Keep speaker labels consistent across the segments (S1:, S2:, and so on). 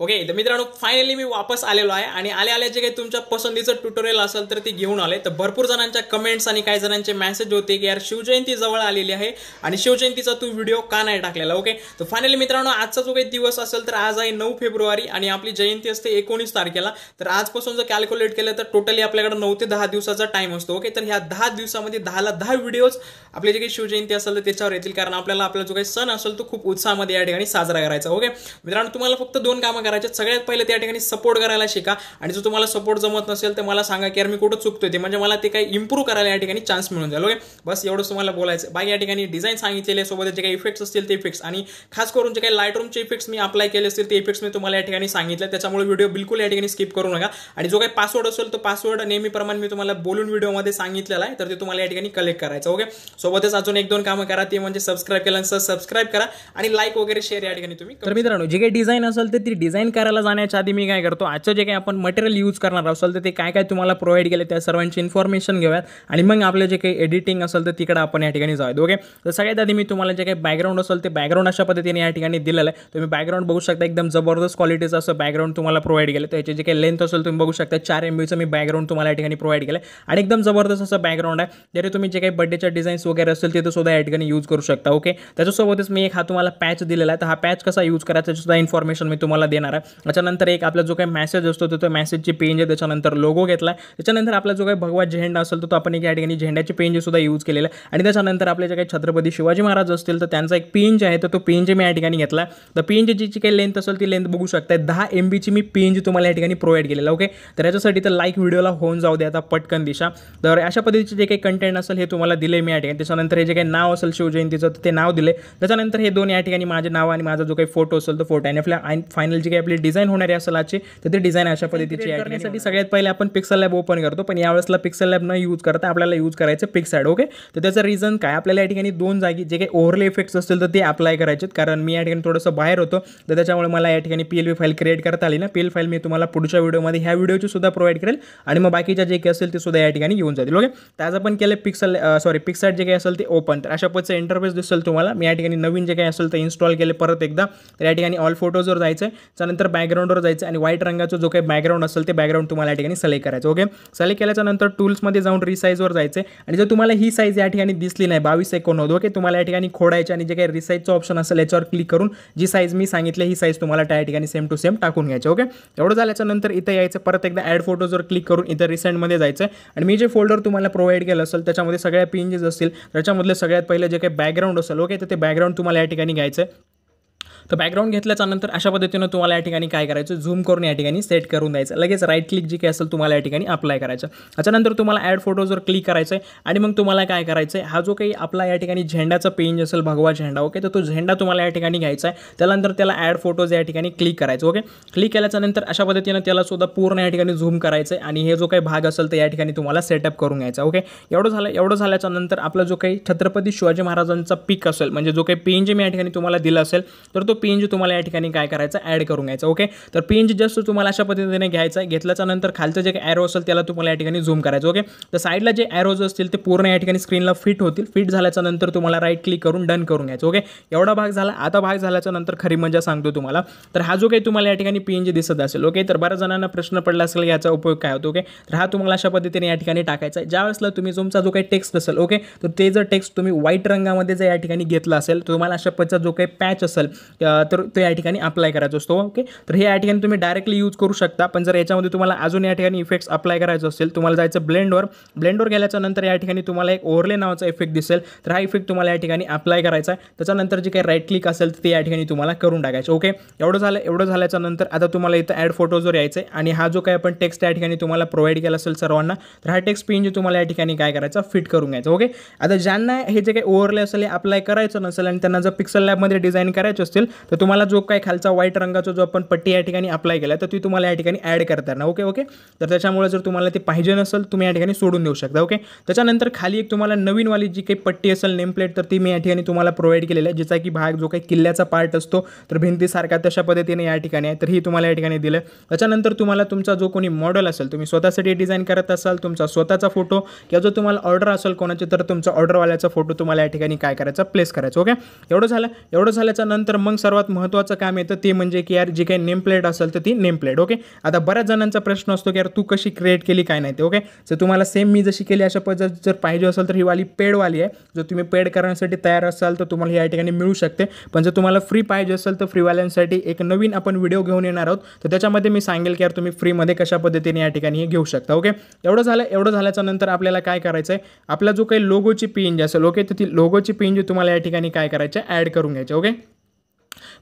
S1: okay तर मित्रांनो finally मी वापस आलेलो आहे आणि आले जे काही तुमच्या पसंतीचं ट्युटोरियल असेल तर ते घेऊन आले तर भरपूर जणांच्या कमेंट्स आणि काही जणांचे मेसेज होते की यार शिवजयंती जवळ आलेली आहे आणि शिवजयंतीचा तू व्हिडिओ का नाही टाकलेला ओके तर फायनली मित्रांनो आजचा जो काही दिवस असेल तर आज आहे नऊ फेब्रुवारी आणि आपली जयंती असते एकोणीस तारखेला तर आजपासून जर कॅल्क्युलेट केलं तर टोटली आपल्याकडे नऊ ते दहा दिवसाचा टाइम असतो ओके तर ह्या दहा दिवसामध्ये दहाला दहा व्हिडिओज आपली जे काही शिवजयंती असेल तर त्याच्यावर येतील कारण आपल्याला आपला जो काही सण असेल तो खूप उत्साहामध्ये या ठिकाणी साजरा करायचा ओके मित्रांनो तुम्हाला फक्त दोन कामं करायचे सगळ्यात पहिले त्या ठिकाणी सपोर्ट करायला शिका आणि जर तुम्हाला सपोर्ट जमत नसेल तर मला सांगा की यार मी कुठं चुकतोय ते म्हणजे मला ते काही इम्प्रूव्ह करायला या ठिकाणी चान्स मिळून जाईल ओके बस एवढंच तुम्हाला बोलायचं बाकी या ठिकाणी डिझाईन सांगितलेले सोबत जे काही इफेक्ट्स असतील ते इफेक्ट्स आणि खास करून जे काही लाईट रूमचे इफेक्ट्स मी अप्लाय केले असतील ते इफेक्ट्स मी तुम्हाला या ठिकाणी सांगितले त्याच्यामुळे व्हिडिओ बिलकुल या ठिकाणी स्किप करू नका आणि जो काही पासवर्ड असेल तो पासवर्ड नेहमीप्रमाणे मी तुम्हाला बोलून व्हिडिओमध्ये सांगितलेला आहे तर ते तुम्हाला या ठिकाणी कलेक्ट करायचं ओके सोबतच अजून एक दोन कामं करा ते म्हणजे सबस्क्राईब केल्यानंतर सबस्क्राईब करा आणि लाईक वगैरे शेअर या ठिकाणी तुम्ही तर मित्रांनो जे काही डिझाईन असेल तर ती डिझाईन करायला जाण्याच्या आधी मी काय करतो आजचं जे काही आपण मटेरियल यूज करणार असाल तर ते काय काय तुम्हाला प्रोव्हाइड केले त्या सर्वांची इन्फॉर्मेशन घेऊयात आणि मग आपलं जे काही एडिटिंग असेल तर तिकडं आपण या ठिकाणी जाऊयात ओके तर सगळ्यात आधी मी तुम्हाला जे काही बॅकग्राऊंड असेल ते बॅकग्राऊंड अशा पद्धतीने या ठिकाणी दिलेलं आहे तुम्ही बॅकग्राऊंड बघू शकता एकदम जबरदस्त क्वालिटीचं असं बॅकग्राऊंड तुम्हाला प्रोव्हाइड केलं तर याचे जे काही लेंथ असेल तुम्ही बघू शकता चार एम बीचं मी बॅकग्राऊंड तुम्हाला या ठिकाणी प्रोव्हाइड केलं आणि एकदम जबरदस्त असं बॅकग्राऊंड आहे जरी तुम्ही जे काही बड्डेच्या डिझाईन्स वगैरे असेल ते सुद्धा या ठिकाणी यूज करू शकता ओके त्याच्यासोबतच मी एक हा तुम्हाला पॅच दिलेला आहे तर हा पॅच कसा यूज करायचा सुद्धा इन्फॉर्मेशन मी तुम्हाला देणार येणार आहे त्याच्यानंतर एक आपला जो काही मॅसेज असतो तर तो मॅसेजची पेंज आहे त्याच्यानंतर लोगो घेतला आहे त्याच्यानंतर आपला जो काही भगवा झेंडा असेल तर तो आपण एक या ठिकाणी झेंड्याची सुद्धा यूज केलेला आहे आणि त्याच्यानंतर आपले जे काही छत्रपती शिवाजी महाराज असतील तर त्यांचा एक पेंज आहे तर तो पेंज मी या ठिकाणी घेतला तर पेंजची जी काही लेंथ असेल ती लेंथ बघू शकता दहा एम बीची मी पेंज तुम्हाला या ठिकाणी प्रोव्हाइड केलेला ओके तर याच्यासाठी तर लाईक व्हिडिओला होऊन जाऊ दे आता पटकन दिशा तर अशा पद्धतीचे जे काही कंटेंट असेल हे तुम्हाला दिले मी या ठिकाणी त्याच्यानंतर हे जे काही नाव असेल शिवजयंतीचं ते नाव दिले त्याच्यानंतर हे दोन या ठिकाणी माझे नाव आणि माझा जो काही फोटो असेल तो फोटो आणि फायनल जी जी आपली डिझाईन होणार आहे सलाचे तर ते डिझाईन अशा पद्धतीची करण्यासाठी सगळ्यात पहिले आपण पिक्सल लॅब ओपन करतो पण यावेळेस पिक्सल लॅब न यूज करता आपल्याला यूज करायचं पिक्सॅड ओके तर त्याचं रिझन काय आपल्याला या ठिकाणी दोन जागी जे काही ओव्हरले इफेक्ट्स असतील तर ते अप्लाय करायचे कारण मी या ठिकाणी थोडंसं बाहेर होतो तर त्याच्यामुळे मला या ठिकाणी P L V file create करता आली ना पी एल फाईल मी तुम्हाला पुढच्या व्हिडिओमध्ये ह्या व्हिडिओची सुद्धा प्रोव्हाइड करेल आणि मग बाकीच्या जे काही असेल ते सुद्धा या ठिकाणी येऊन जातील ओके तर आज आपण केलं पिक्सल सॉरी पिक्सॅट जे काही असेल ते ओपन तर अशा पद्धतीचं इंटरफेस दिसेल तुम्हाला मी या ठिकाणी नवीन जे काही असेल ते इन्स्टॉल केले परत एकदा तर या ठिकाणी ऑल फोटोजवर जायचं त्यानंतर बॅकग्राऊंडवर जायचं आणि व्हाईट रंगाचं जो काही बॅकग्राऊंड असेल ते बॅकग्राऊंड तुम्हाला या ठिकाणी सलेक्ट करायचं ओके सलेक्ट केल्याच्या नंतर टूल्समध्ये जाऊन रिसाईजवर जायचं आणि जर तुम्हाला ही साईज या ठिकाणी दिसली नाही बावीस एकोणनव्वद ओके तुम्हाला या ठिकाणी खोडायचे आणि जे काही रिसाईजचं ऑप्शन असेल याच्यावर क्लिक करून जी साईज मी सांगितली ही साईज तुम्हाला त्या ठिकाणी सेम टू सेम टाकून घ्यायचे ओके एवढं झाल्याच्या नंतर इथं यायचं परत एकदा ॲड फोटोजवर क्लिक करून इथं रिसेंटमध्ये जायचं आणि मी जे फोल्डर तुम्हाला प्रोव्हाइड केलं असेल त्याच्यामध्ये सगळ्या पिंजेस असतील त्याच्यामधले सगळ्यात पहिले जे काही बॅकग्राऊंड असेल ओके तर ते बॅकग्राऊंड तुम्हाला या ठिकाणी घ्यायचं तर बॅकग्राऊंड घेतल्याच्यानंतर अशा पद्धतीनं तुम्हाला या ठिकाणी काय करायचं झूम करून या ठिकाणी सेट करून द्यायचं लगेच राईट क्लिक जी काही असेल तुम्हाला या ठिकाणी अप्लाय करायचं त्याच्यानंतर तुम्हाला ॲड फोटोजवर क्लिक करायचं आहे आणि मग तुम्हाला काय करायचं आहे हा जो काही आपला या ठिकाणी झेंडाचा पेंज असेल भगवा झेंडा ओके तर तो झेंडा तुम्हाला या ठिकाणी घ्यायचा आहे त्यानंतर त्याला ॲड फोटोज या ठिकाणी क्लिक करायचं ओके क्लिक केल्याच्यानंतर अशा पद्धतीनं त्याला सुद्धा पूर्ण या ठिकाणी झूम करायचं आहे आणि हे जो काही भाग असेल तर या ठिकाणी तुम्हाला सेटअप करून घ्यायचा ओके एवढं झालं एवढं झाल्याच्या नंतर आपला जो काही छत्रपती शिवाजी महाराजांचा पिक असेल म्हणजे जो काही पेंज मी या ठिकाणी तुम्हाला दिला असेल तर तो तो पेंज तुम्हाला या ठिकाणी काय करायचं ॲड करून घ्यायचा ओके तर पेंज जस्ट तुम्हाला अशा पद्धतीने घ्यायचं आहे घेतल्याच्या नंतर खालचं जे ॲरो असेल त्याला तुम्हाला या ठिकाणी झूम करायचं ओके तर साईडला जे ॲरोज असतील ते पूर्ण या ठिकाणी स्क्रीनला फिट होतील फिट झाल्याच्या नंतर तुम्हाला राईट क्लिक करून डन करून घ्यायचं ओके एवढा भाग झाला आता भाग झाल्याच्या नंतर खरी मजा सांगतो तुम्हाला तर हा जो काही तुम्हाला या ठिकाणी पेंज दिसत असेल ओके तर बऱ्याच जणांना प्रश्न पडला असेल याचा उपयोग काय होतो ओके तर हा तुम्हाला अशा पद्धतीने या ठिकाणी टाकायचा आहे ज्या वेळेसला तुम्ही तुमचा जो काही टेक्स्ट असेल ओके तर ते जर टेक्स्ट तुम्ही व्हाईट रंगामध्ये जर या ठिकाणी घेतला असेल तर तुम्हाला अशा पद्धतीचा जो काही पॅच असेल तर तो या ठिकाणी अप्लाय करायचा असतो ओके तर हे या ठिकाणी तुम्ही डायरेक्टली यूज करू शकता पण जर याच्यामध्ये तुम्हाला अजून या ठिकाणी इफेक्ट्स अप्लाय करायचं असेल तुम्हाला जायचं ब्लेंडवर ब्लेंडवर गेल्याच्या नंतर या ठिकाणी तुम्हाला एक ओव्हरले नावाचा इफेक्ट दिसेल तर हा इफेक्ट तुम्हाला या ठिकाणी अप्लाय करायचा आहे त्याच्यानंतर जे काही राईट क्लिक असेल ते या ठिकाणी तुम्हाला करून टाकायचं ओके एवढं झालं एवढं झाल्याच्या नंतर आता तुम्हाला इथं ॲड फोटोजवर यायचं आहे आणि हा जो काही आपण टेक्स्ट या ठिकाणी तुम्हाला प्रोव्हाइड केला असेल सर्वांना तर हा टेक्स्ट पेन जे तुम्हाला या ठिकाणी काय करायचा फिट करून घ्यायचं ओके आता ज्यांना हे जे काही ओव्हरले असेल अप्लाय करायचं नसेल आणि त्यांना जर पिक्सल लॅबमध्ये डिझाईन करायचं असतील तर तुम्हाला जो काही खालचा वाईट रंगाचा जो आपण पट्टी या ठिकाणी अप्लाय केला तर ती तुम्हाला या ठिकाणी ॲड करता ना ओके ओके तर त्याच्यामुळे जर तुम्हाला ते पाहिजे नसेल तुम्ही या ठिकाणी सोडून देऊ शकता ओके त्याच्यानंतर खाली एक तुम्हाला नवीनवाली जी काही पट्टी असेल नेम प्लेट तर ती मी या ठिकाणी तुम्हाला प्रोव्हाइड केलेली आहे जिचा की भाग जो काही किल्ल्याचा पार्ट असतो तर भिंतीसारखा तशा पद्धतीने या ठिकाणी आहे तर ही तुम्हाला या ठिकाणी दिलं त्याच्यानंतर तुम्हाला तुमचा जो कोणी मॉडेल असेल तुम्ही स्वतःसाठी डिझाईन करत असाल तुमचा स्वतःचा फोटो किंवा जो तुम्हाला ऑर्डर असेल कोणाची तर तुमचा ऑर्डरवाल्याचा फोटो तुम्हाला या ठिकाणी काय करायचा प्लेस करायचं ओके एवढं झालं एवढं झाल्याच्या नंतर मग सर्वात महत्त्वाचं काम येतं ते म्हणजे की यार जी काही नेम प्लेट असेल तर ती नेम प्लेट ओके आता बऱ्याच जणांचा प्रश्न असतो की यार तू कशी क्रिएट केली काय नाही ते ओके जर तुम्हाला सेम मी जशी केली अशा पद्धत जर पाहिजे असेल तर ही वाली पेडवाली आहे जर तुम्ही पेड करण्यासाठी तयार असाल तर तुम्हाला या ठिकाणी मिळू शकते पण जर तुम्हाला फ्री पाहिजे असेल तर फ्रीवाल्यांसाठी एक नवीन आपण व्हिडिओ घेऊन येणार आहोत तर त्याच्यामध्ये मी सांगेल की यार तुम्ही फ्रीमध्ये कशा पद्धतीने या ठिकाणी हे घेऊ शकता ओके एवढं झालं एवढं झाल्याच्या नंतर आपल्याला काय करायचं आहे आपला जो काही लोगोची पिंज असेल ओके तर ती लोगोची जी तुम्हाला या ठिकाणी काय करायचं ॲड करून घ्यायचं ओके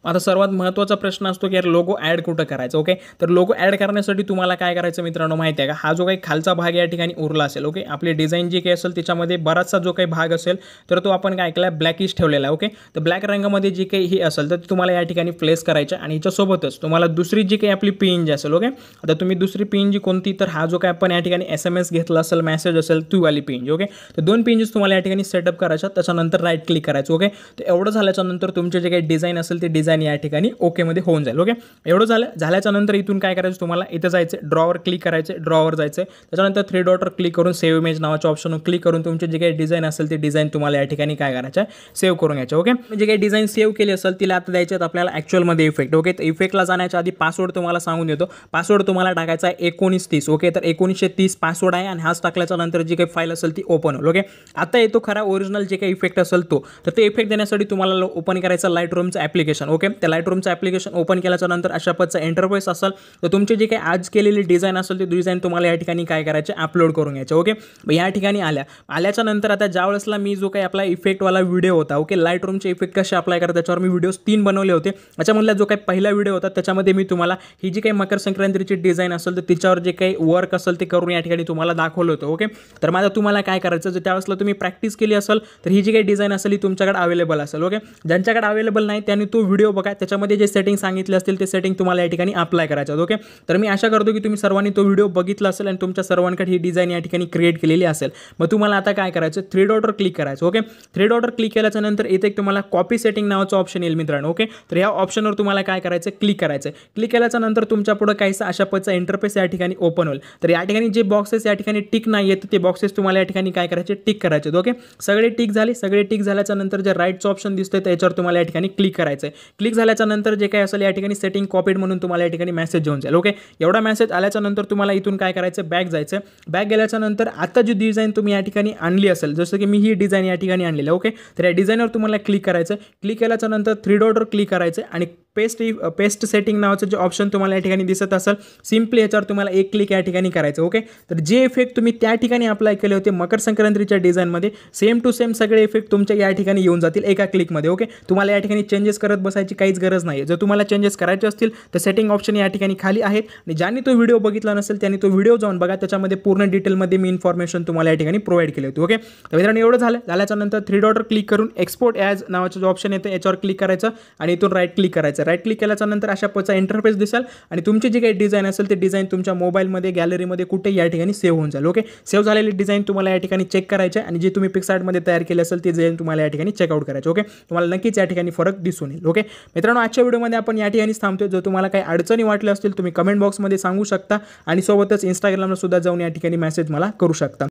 S1: आता सर्वात महत्त्वाचा प्रश्न असतो की यार लोगो ॲड कुठं करायचं ओके तर लोगो ॲड करण्यासाठी तुम्हाला काय करायचं मित्रांनो माहिती आहे का हा जो काही खालचा भाग या ठिकाणी उरला असेल ओके आपली डिझाईन जी काही असेल त्याच्यामध्ये बराचसा जो काही भाग असेल तर तो आपण काय केला ब्लॅकिश ठेवलेला आहे ओके तर ब्लॅक रंगामध्ये जी काही ही असेल तर तुम्हाला या ठिकाणी प्लेस करायचं आणि याच्यासोबतच तुम्हाला दुसरी जी काही आपली पी जी असेल ओके आता तुम्ही दुसरी पी जी कोणती तर हा जो काही आपण या ठिकाणी एस एम एस घेतला असेल मेसेज असेल ती वाली पी ओके तर दोन पेंजेस तुम्हाला या ठिकाणी सेटअप करायच्या त्याच्यानंतर राईट क्लिक करायचं ओके तर एवढं झाल्याच्यानंतर तुमचे जे काही डिझाईन असेल ते डिझाईन या ठिकाणी ओकेमध्ये होऊन जाईल ओके एवढं झालं झाल्याच्यानंतर इथून काय करायचं तुम्हाला इथं जायचं ड्रॉवर क्लिक करायचं ड्रॉवर जायचं त्याच्यानंतर थ्री डॉटर क्लिक करून सेव्ह इमेज नावाच्या ऑप्शन क्लिक करून तुमचे जे काही डिझाईन असेल ते डिझाईन तुम्हाला या ठिकाणी काय करायचं आहे सेव्ह करून घ्यायचं ओके जे काही डिझाईन सेव्ह केली असेल तिला आता द्यायचे आहेत आपल्याला ॲक्च्युअलमध्ये इफेक्ट ओके तर इफेक्टला जाण्याच्या आधी पासवर्ड तुम्हाला सांगून देतो पासवर्ड तुम्हाला टाकायचा आहे एकोणीस तीस ओके तर एकोणीसशे तीस पासवर्ड आहे आणि हाच टाकल्याच्या नंतर जी काही फाईल असेल ती ओपन होईल ओके आता येतो खरा ओरिजिनल जे काही इफेक्ट असेल तो तर ते इफेक्ट देण्यासाठी तुम्हाला ओपन करायचा लाईट रूमचं ॲप्लिकेशन ॲप्लिकेशन ओके त्या लाईट रूमचं ॲप्लिकेशन ओपन केल्याच्या नंतर अशा पदचा इंटरफेस असेल तर तुमची जी काही आज केलेली डिझाईन असेल ती डिझाईन तुम्हाला या ठिकाणी काय करायचे अपलोड करून घ्यायचे ओके या ठिकाणी आल्या आल्याच्या नंतर आता ज्या वेळेसला मी जो काही आपला इफेक्टवाला व्हिडिओ होता ओके लाईट रूमचे इफेक्ट कसे अप्लाय करतात त्याच्यावर मी व्हिडिओज तीन बनवले होते त्याच्यामधला जो काही पहिला व्हिडिओ होता त्याच्यामध्ये मी तुम्हाला ही जी काही मकर संक्रांतीची डिझाईन असेल तर तिच्यावर जे काही वर्क असेल ते करून या ठिकाणी तुम्हाला दाखवलं होतं ओके तर माझा तुम्हाला काय करायचं जर त्यावेळेसला तुम्ही प्रॅक्टिस केली असेल तर ही जी काही डिझाईन असेल ही तुमच्याकडे अवेलेबल असेल ओके ज्यांच्याकडे अवेलेबल नाही त्यांनी तो व्हिडिओ बघाय त्याच्यामध्ये जे सेटिंग सांगितले असतील ते सेटिंग तुम्हाला या ठिकाणी अप्लाय आहे ओके तर मी आशा करतो की तुम्ही सर्वांनी तो व्हिडिओ बघितला असेल आणि तुमच्या सर्वांकडे ही डिझाईन या ठिकाणी क्रिएट केलेली असेल मग तुम्हाला आता काय करायचं थ्री डॉटर क्लिक करायचं ओके थ्री डॉटर क्लिक केल्याच्या नंतर इथे तुम्हाला कॉपी सेटिंग नावाचं ऑप्शन येईल मित्रांनो ओके तर या ऑप्शनवर तुम्हाला काय करायचं क्लिक करायचं क्लिक केल्याच्या नंतर तुमच्या पुढं काहीसा अशा पदचा इंटरफेस या ठिकाणी ओपन होईल तर या ठिकाणी जे बॉक्सेस या ठिकाणी टिक नाही येत ते बॉक्सेस तुम्हाला या ठिकाणी काय करायचे टिक करायचे ओके सगळे टिक झाले सगळे टिक झाल्याच्या नंतर जे राईटचं ऑप्शन दिसतंय त्याच्यावर तुम्हाला या ठिकाणी क्लिक करायचं क्लिक झाल्यानंतर जे काही असेल या ठिकाणी सेटिंग कॉपीड म्हणून तुम्हाला या ठिकाणी मेसेज होऊन जाईल ओके एवढा मेसेज आल्याच्या नंतर तुम्हाला इथून काय करायचं बॅग जायचं बॅग गेल्याच्या नंतर आता जी डिझाईन तुम्ही या ठिकाणी आणली असेल जसं की मी ही डिझाईन या ठिकाणी आणलेली ओके तर या डिझाईनवर तुम्हाला क्लिक करायचं क्लिक केल्याच्या नंतर थ्री डॉटवर क्लिक करायचं आणि पेस्ट पेस्ट सेटिंग नावाचं जे ऑप्शन तुम्हाला या ठिकाणी दिसत असेल सिम्पली याच्यावर तुम्हाला एक क्लिक या ठिकाणी करायचं ओके तर जे इफेक्ट तुम्ही त्या ठिकाणी अप्लाय केले होते मकर संक्रांतीच्या डिझाईनमध्ये सेम टू सेम सगळे इफेक्ट तुमच्या या ठिकाणी येऊन जातील एका क्लिकमध्ये ओके तुम्हाला या ठिकाणी चेंजेस करत बसायची काहीच गरज नाही जर तुम्हाला चेंजेस करायचे असतील तर सेटिंग ऑप्शन या ठिकाणी खाली आहेत आणि ज्यांनी तो व्हिडिओ बघितला नसेल त्यांनी तो व्हिडिओ जाऊन बघा त्याच्यामध्ये पूर्ण डिटेलमध्ये मी इन्फॉर्मेशन तुम्हाला या ठिकाणी प्रोव्हाइड केली होती ओके तर मित्रांनो एवढं झालं झाल्याच्या नंतर थ्री डॉटर क्लिक करून एक्सपोर्ट ॲज नावाचं जो ऑप्शन येतं याच्यावर क्लिक करायचं आणि इथून राईट क्लिक करायचं राईट क्लिक केल्याच्या नंतर अशा पचा इंटरफेस दिसेल आणि तुमची जी काही डिझाईन असेल ते डिझाईन तुमच्या मोबाईलमध्ये गॅलरीमध्ये कुठे या ठिकाणी सेव्ह होऊन जाईल ओके सेव्ह झालेली डिझाईन तुम्हाला या ठिकाणी चेक करायचे आणि जे तुम्ही पिक्सार्टमध्ये तयार केली असेल ते डिझाईन तुम्हाला या ठिकाणी चेकआउट करायचं ओके तुम्हाला नक्कीच या ठिकाणी फरक दिसून येईल ओके मित्रांनो आजच्या व्हिडिओमध्ये आपण या ठिकाणीच थांबतो जर तुम्हाला काही अडचणी वाटल्या असतील तुम्ही कमेंट बॉक्समध्ये सांगू शकता आणि सोबतच इंस्टाग्रामला सुद्धा जाऊन या ठिकाणी मेसेज मला करू शकता